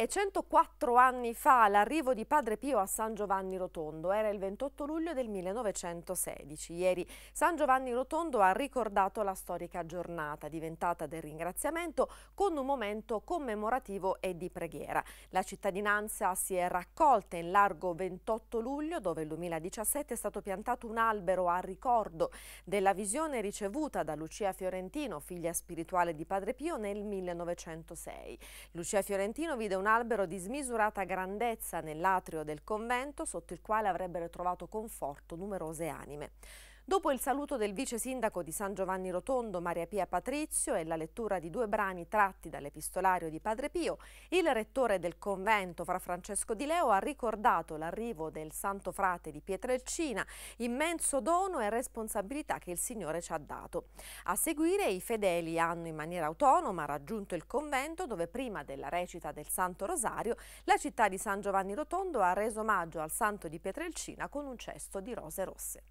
E 104 anni fa l'arrivo di Padre Pio a San Giovanni Rotondo era il 28 luglio del 1916. Ieri San Giovanni Rotondo ha ricordato la storica giornata diventata del ringraziamento con un momento commemorativo e di preghiera. La cittadinanza si è raccolta in largo 28 luglio dove il 2017 è stato piantato un albero a ricordo della visione ricevuta da Lucia Fiorentino, figlia spirituale di Padre Pio, nel 1906. Lucia Fiorentino vide un albero di smisurata grandezza nell'atrio del convento sotto il quale avrebbero trovato conforto numerose anime. Dopo il saluto del vice sindaco di San Giovanni Rotondo, Maria Pia Patrizio, e la lettura di due brani tratti dall'epistolario di Padre Pio, il rettore del convento, Fra Francesco Di Leo, ha ricordato l'arrivo del santo frate di Pietrelcina, immenso dono e responsabilità che il Signore ci ha dato. A seguire i fedeli hanno in maniera autonoma raggiunto il convento dove prima della recita del Santo Rosario la città di San Giovanni Rotondo ha reso omaggio al santo di Pietrelcina con un cesto di rose rosse.